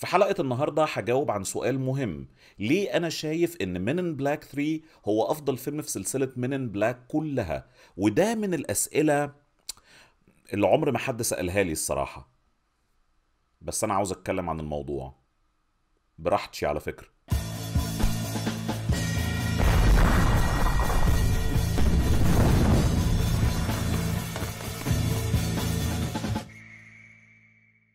في حلقة النهاردة هجاوب عن سؤال مهم ليه أنا شايف إن منن بلاك 3 هو أفضل فيلم في سلسلة منن بلاك كلها وده من الأسئلة اللي عمر ما حد سألها لي الصراحة بس أنا عاوز أتكلم عن الموضوع براحتي على فكره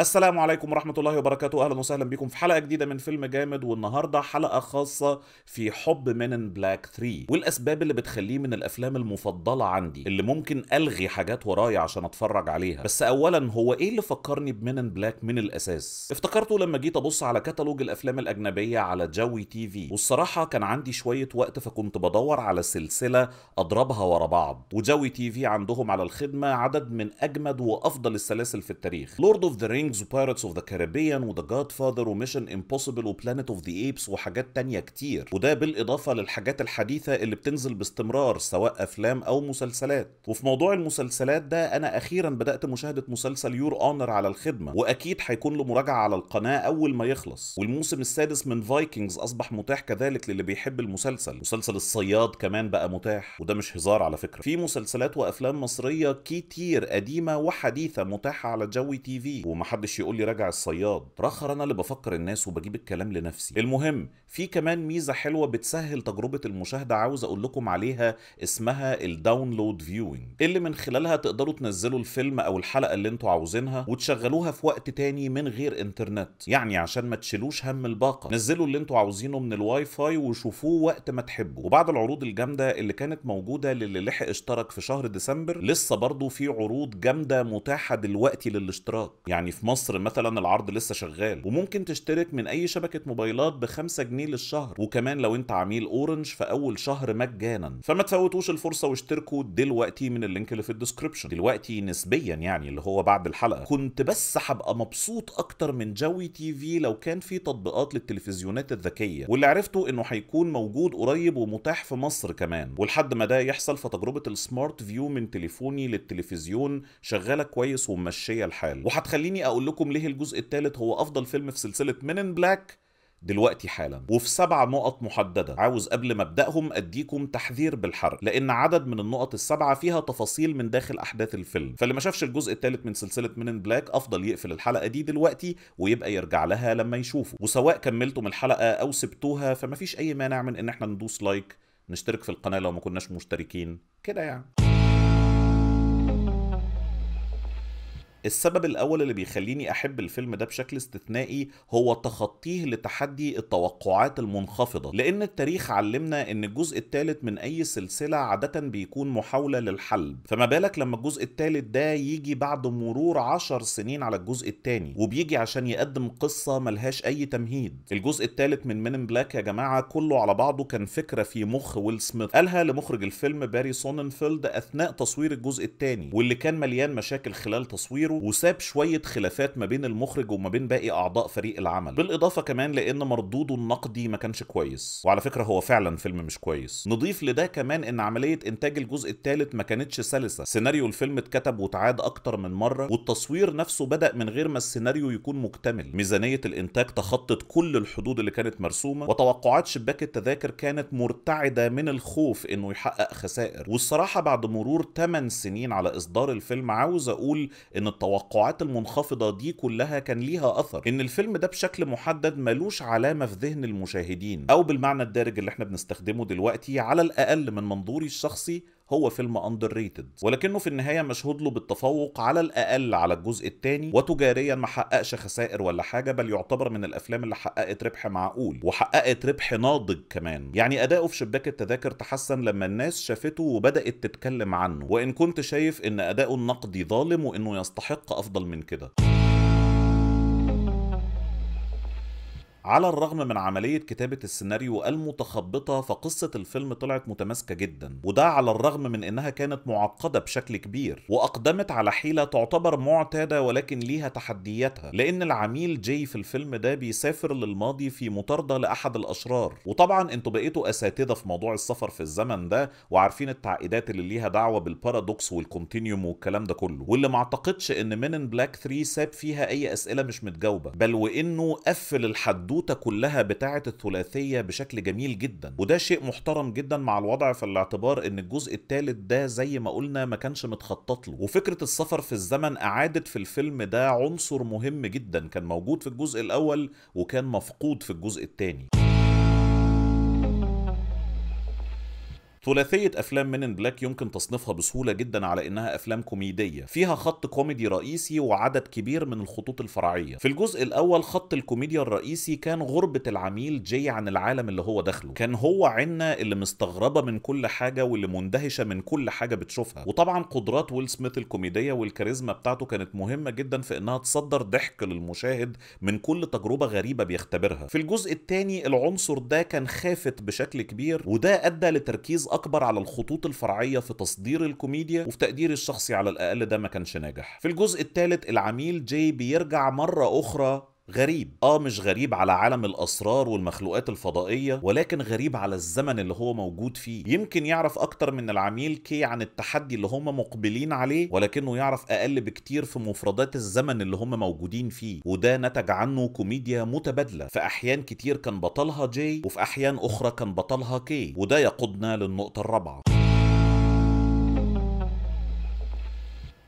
السلام عليكم ورحمة الله وبركاته أهلا وسهلا بكم في حلقة جديدة من فيلم جامد والنهاردة حلقة خاصة في حب من بلاك 3 والأسباب اللي بتخليه من الأفلام المفضلة عندي اللي ممكن ألغي حاجات ورايا عشان أتفرج عليها بس أولا هو إيه اللي فكرني بمن بلاك من الأساس افتكرته لما جيت أبص على كتالوج الأفلام الأجنبية على جوي تي في والصراحة كان عندي شوية وقت فكنت بدور على سلسلة أضربها ورا بعض وجوي تي في عندهم على الخدمة عدد من أجمد وأفضل السلاسل في التاريخ لورد اوف ذا كينجز وبايرتس اوف ذا كاريبيان وذا جاد فاذر وميشن امبوسيبل وبلانيت اوف ذا ايبس وحاجات تانية كتير وده بالاضافه للحاجات الحديثه اللي بتنزل باستمرار سواء افلام او مسلسلات وفي موضوع المسلسلات ده انا اخيرا بدات مشاهده مسلسل يور اونر على الخدمه واكيد هيكون له مراجعه على القناه اول ما يخلص والموسم السادس من فايكنجز اصبح متاح كذلك للي بيحب المسلسل مسلسل الصياد كمان بقى متاح وده مش هزار على فكره في مسلسلات وافلام مصريه كتير قديمه وحديثه متاحه على جوي تي في محدش يقول لي راجع الصياد رخر انا اللي بفكر الناس وبجيب الكلام لنفسي المهم في كمان ميزه حلوه بتسهل تجربه المشاهده عاوز اقول لكم عليها اسمها الداونلود فيوينج اللي من خلالها تقدروا تنزلوا الفيلم او الحلقه اللي انتوا عاوزينها وتشغلوها في وقت تاني من غير انترنت يعني عشان ما تشيلوش هم الباقه نزلوا اللي انتوا عاوزينه من الواي فاي وشوفوه وقت ما تحبوا وبعد العروض الجامده اللي كانت موجوده للي لحق اشترك في شهر ديسمبر لسه برضه في عروض جامده متاحه دلوقتي للاشتراك يعني في مصر مثلا العرض لسه شغال وممكن تشترك من اي شبكه موبايلات ب 5 جنيه للشهر وكمان لو انت عميل اورنج في اول شهر مجانا فما تفوتوش الفرصه واشتركوا دلوقتي من اللينك اللي في الديسكربشن دلوقتي نسبيا يعني اللي هو بعد الحلقه كنت بس هبقى مبسوط اكتر من جوي تي في لو كان في تطبيقات للتلفزيونات الذكيه واللي عرفته انه هيكون موجود قريب ومتاح في مصر كمان ولحد ما ده يحصل فتجربه السمارت فيو من تليفوني للتلفزيون شغاله كويس ومشيه الحال وهتخليني هقول لكم ليه الجزء الثالث هو افضل فيلم في سلسله من ان بلاك دلوقتي حالا وفي سبع نقط محدده عاوز قبل ما ابداهم اديكم تحذير بالحرق لان عدد من النقط السبعه فيها تفاصيل من داخل احداث الفيلم فاللي ما شافش الجزء الثالث من سلسله ان بلاك افضل يقفل الحلقه دي دلوقتي ويبقى يرجع لها لما يشوفه وسواء كملتم الحلقه او سبتوها فمفيش اي مانع من ان احنا ندوس لايك نشترك في القناه لو ما كناش مشتركين كده يعني السبب الاول اللي بيخليني احب الفيلم ده بشكل استثنائي هو تخطيه لتحدي التوقعات المنخفضه لان التاريخ علمنا ان الجزء الثالث من اي سلسله عاده بيكون محاوله للحلب فما بالك لما الجزء الثالث ده يجي بعد مرور عشر سنين على الجزء الثاني وبيجي عشان يقدم قصه ملهاش اي تمهيد الجزء الثالث من من بلاك يا جماعه كله على بعضه كان فكره في مخ ويل سميث قالها لمخرج الفيلم باري سوننفيلد اثناء تصوير الجزء الثاني واللي كان مليان مشاكل خلال تصويره وساب شويه خلافات ما بين المخرج وما بين باقي اعضاء فريق العمل بالاضافه كمان لان مردوده النقدي ما كانش كويس وعلى فكره هو فعلا فيلم مش كويس نضيف لده كمان ان عمليه انتاج الجزء الثالث ما كانتش سلسه سيناريو الفيلم اتكتب وتعاد اكتر من مره والتصوير نفسه بدا من غير ما السيناريو يكون مكتمل ميزانيه الانتاج تخطت كل الحدود اللي كانت مرسومه وتوقعات شباك التذاكر كانت مرتعده من الخوف انه يحقق خسائر والصراحه بعد مرور 8 سنين على اصدار الفيلم عاوز اقول ان التوقعات المنخفضة دي كلها كان ليها أثر إن الفيلم ده بشكل محدد ملوش علامة في ذهن المشاهدين أو بالمعنى الدارج اللي احنا بنستخدمه دلوقتي على الأقل من منظوري الشخصي هو فيلم اندر ريتد ولكنه في النهايه مشهود له بالتفوق على الاقل على الجزء الثاني وتجاريا ما حققش خسائر ولا حاجه بل يعتبر من الافلام اللي حققت ربح معقول وحققت ربح ناضج كمان يعني اداؤه في شباك التذاكر تحسن لما الناس شافته وبدات تتكلم عنه وان كنت شايف ان اداؤه النقدي ظالم وانه يستحق افضل من كده على الرغم من عملية كتابة السيناريو المتخبطة فقصة الفيلم طلعت متماسكة جدا وده على الرغم من انها كانت معقدة بشكل كبير واقدمت على حيلة تعتبر معتادة ولكن ليها تحدياتها لان العميل جاي في الفيلم ده بيسافر للماضي في مطاردة لأحد الأشرار وطبعا انتوا بقيتوا أساتذة في موضوع السفر في الزمن ده وعارفين التعقيدات اللي ليها دعوة بالبارادوكس والكونتينيوم والكلام ده كله واللي ما اعتقدش ان من بلاك 3 ساب فيها اي اسئلة مش متجاوبة بل وانه قفل الحدود البطوطه كلها بتاعه الثلاثيه بشكل جميل جدا وده شيء محترم جدا مع الوضع في الاعتبار ان الجزء الثالث ده زي ما قلنا ما كانش متخطط له وفكره السفر في الزمن اعادت في الفيلم ده عنصر مهم جدا كان موجود في الجزء الاول وكان مفقود في الجزء الثاني ثلاثيه افلام من بلاك يمكن تصنيفها بسهوله جدا على انها افلام كوميديه فيها خط كوميدي رئيسي وعدد كبير من الخطوط الفرعيه في الجزء الاول خط الكوميديا الرئيسي كان غربه العميل جاي عن العالم اللي هو داخله كان هو عنا اللي مستغربه من كل حاجه واللي مندهشه من كل حاجه بتشوفها وطبعا قدرات ويل سميث الكوميديه والكاريزما بتاعته كانت مهمه جدا في انها تصدر ضحك للمشاهد من كل تجربه غريبه بيختبرها في الجزء الثاني العنصر ده كان خافت بشكل كبير وده ادى لتركيز اكبر على الخطوط الفرعيه في تصدير الكوميديا وفي تقدير الشخصي على الاقل ده ما كانش ناجح في الجزء الثالث العميل جاي بيرجع مره اخرى غريب اه مش غريب على عالم الاسرار والمخلوقات الفضائيه ولكن غريب على الزمن اللي هو موجود فيه يمكن يعرف اكتر من العميل كي عن التحدي اللي هم مقبلين عليه ولكنه يعرف اقل بكتير في مفردات الزمن اللي هم موجودين فيه وده نتج عنه كوميديا متبادله في احيان كتير كان بطلها جي وفي احيان اخرى كان بطلها كي وده يقودنا للنقطه الرابعه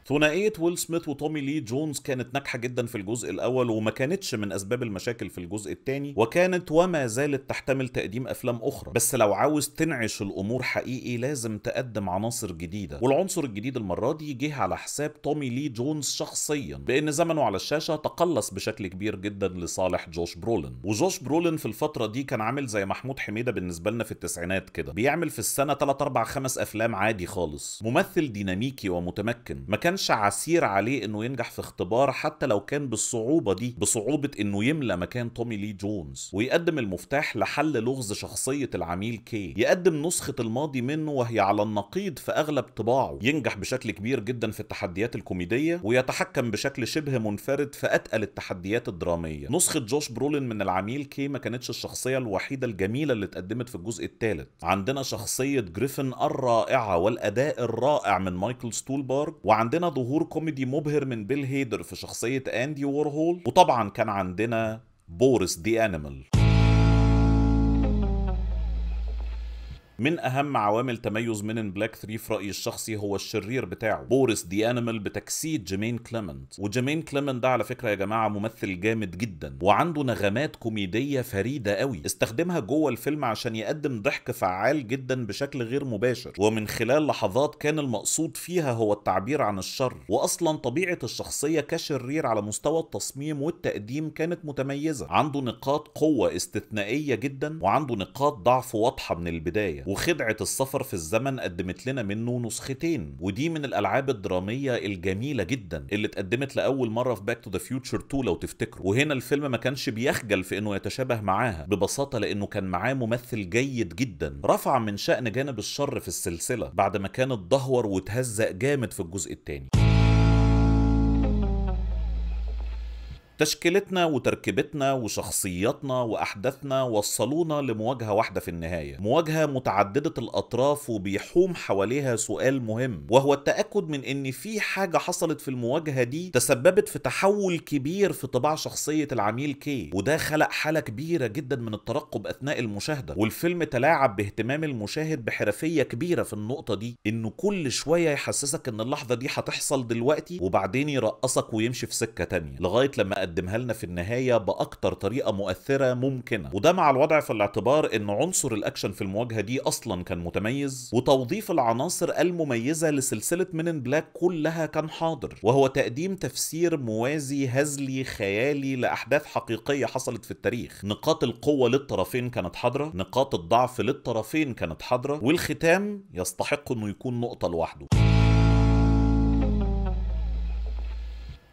ثنائيه ويل سميث وتومي لي جونز كانت ناجحه جدا في الجزء الاول وما كانتش من اسباب المشاكل في الجزء الثاني وكانت وما زالت تحتمل تقديم افلام اخرى بس لو عاوز تنعش الامور حقيقي لازم تقدم عناصر جديده والعنصر الجديد المره دي جه على حساب تومي لي جونز شخصيا بان زمنه على الشاشه تقلص بشكل كبير جدا لصالح جوش برولن وجوش برولن في الفتره دي كان عامل زي محمود حميده بالنسبه لنا في التسعينات كده بيعمل في السنه 3 4 5 افلام عادي خالص ممثل ديناميكي ومتمكن ما كانش كانش عسير عليه انه ينجح في اختبار حتى لو كان بالصعوبه دي بصعوبه انه يملى مكان تومي لي جونز ويقدم المفتاح لحل لغز شخصيه العميل كي يقدم نسخه الماضي منه وهي على النقيض في اغلب طباعه ينجح بشكل كبير جدا في التحديات الكوميديه ويتحكم بشكل شبه منفرد في اتقل التحديات الدراميه نسخه جوش برولين من العميل كي ما كانتش الشخصيه الوحيده الجميله اللي اتقدمت في الجزء الثالث عندنا شخصيه جريفن الرائعه والاداء الرائع من مايكل ستولبارج وعندنا ظهور كوميدي مبهر من بيل هيدر في شخصية أندي وورهول وطبعا كان عندنا بورس دي أنيمال من اهم عوامل تميز من ان بلاك 3 في رايي الشخصي هو الشرير بتاعه بوريس دي انيمال بتجسيد جيمين كليمنت وجيمين كليمنت ده على فكره يا جماعه ممثل جامد جدا وعنده نغمات كوميديه فريده قوي استخدمها جوه الفيلم عشان يقدم ضحك فعال جدا بشكل غير مباشر ومن خلال لحظات كان المقصود فيها هو التعبير عن الشر واصلا طبيعه الشخصيه كشرير على مستوى التصميم والتقديم كانت متميزه عنده نقاط قوه استثنائيه جدا وعنده نقاط ضعف واضحه من البدايه وخدعة السفر في الزمن قدمت لنا منه نسختين ودي من الألعاب الدرامية الجميلة جدا اللي اتقدمت لأول مرة في باك تو ذا فيوتشر 2 لو تفتكروا وهنا الفيلم ما كانش بيخجل في انه يتشابه معاها ببساطة لانه كان معاه ممثل جيد جدا رفع من شأن جانب الشر في السلسلة بعد ما كانت اتدهور وتهزق جامد في الجزء الثاني تشكيلتنا وتركيبتنا وشخصياتنا واحداثنا وصلونا لمواجهه واحده في النهايه مواجهه متعدده الاطراف وبيحوم حواليها سؤال مهم وهو التاكد من ان في حاجه حصلت في المواجهه دي تسببت في تحول كبير في طباع شخصيه العميل كي وده خلق حاله كبيره جدا من الترقب اثناء المشاهده والفيلم تلاعب باهتمام المشاهد بحرفيه كبيره في النقطه دي انه كل شويه يحسسك ان اللحظه دي هتحصل دلوقتي وبعدين يرقصك ويمشي في سكه تانية لغايه لما يقدمها لنا في النهايه باكتر طريقه مؤثره ممكنه وده مع الوضع في الاعتبار ان عنصر الاكشن في المواجهه دي اصلا كان متميز وتوظيف العناصر المميزه لسلسله من بلاك كلها كان حاضر وهو تقديم تفسير موازي هزلي خيالي لاحداث حقيقيه حصلت في التاريخ نقاط القوه للطرفين كانت حاضره نقاط الضعف للطرفين كانت حاضره والختام يستحق انه يكون نقطه لوحده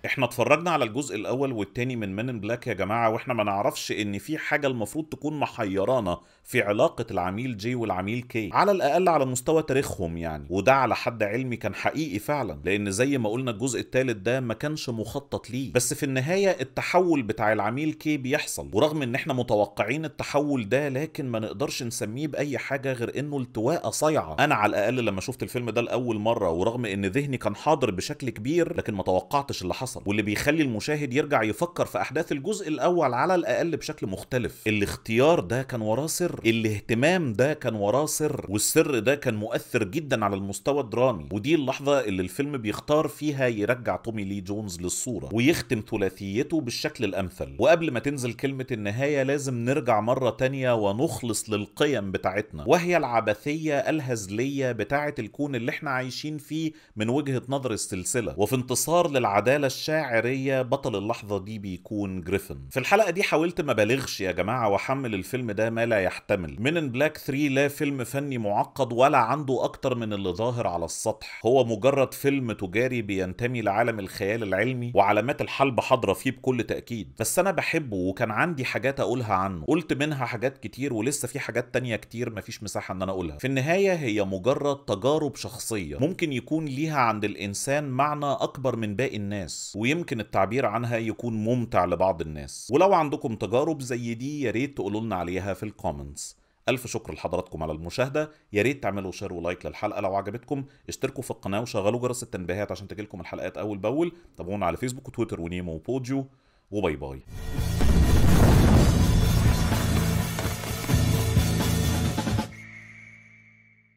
احنا اتفرجنا على الجزء الاول والتاني من من بلاك يا جماعه واحنا ما نعرفش ان في حاجه المفروض تكون محيرانا في علاقه العميل جي والعميل كي على الاقل على مستوى تاريخهم يعني وده على حد علمي كان حقيقي فعلا لان زي ما قلنا الجزء الثالث ده ما كانش مخطط ليه بس في النهايه التحول بتاع العميل كي بيحصل ورغم ان احنا متوقعين التحول ده لكن ما نقدرش نسميه باي حاجه غير انه التواءه صايعه انا على الاقل لما شفت الفيلم ده لاول مره ورغم ان ذهني كان حاضر بشكل كبير لكن ما توقعتش اللي حصل حصل واللي بيخلي المشاهد يرجع يفكر في احداث الجزء الاول على الاقل بشكل مختلف الاختيار ده كان وراه سر الاهتمام ده كان وراه سر والسر ده كان مؤثر جدا على المستوى الدرامي ودي اللحظه اللي الفيلم بيختار فيها يرجع تومي لي جونز للصوره ويختم ثلاثيته بالشكل الامثل وقبل ما تنزل كلمه النهايه لازم نرجع مره تانية ونخلص للقيم بتاعتنا وهي العبثيه الهزليه بتاعه الكون اللي احنا عايشين فيه من وجهه نظر السلسله وفي انتصار للعداله الش شاعريه بطل اللحظه دي بيكون جريفن في الحلقه دي حاولت ما بالغش يا جماعه واحمل الفيلم ده ما لا يحتمل من ان بلاك 3 لا فيلم فني معقد ولا عنده اكتر من اللي ظاهر على السطح هو مجرد فيلم تجاري بينتمي لعالم الخيال العلمي وعلامات الحلب حاضره فيه بكل تاكيد بس انا بحبه وكان عندي حاجات اقولها عنه قلت منها حاجات كتير ولسه في حاجات تانية كتير مفيش مساحه ان انا اقولها في النهايه هي مجرد تجارب شخصيه ممكن يكون ليها عند الانسان معنى اكبر من باقي الناس ويمكن التعبير عنها يكون ممتع لبعض الناس ولو عندكم تجارب زي دي ياريت تقولولنا تقولوا لنا عليها في الكومنتس ألف شكر لحضراتكم على المشاهدة ياريت تعملوا شير ولايك للحلقة لو عجبتكم اشتركوا في القناة وشغلوا جرس التنبيهات عشان تجيلكم الحلقات أول بأول تابعونا على فيسبوك وتويتر ونيمو وبوديو وباي باي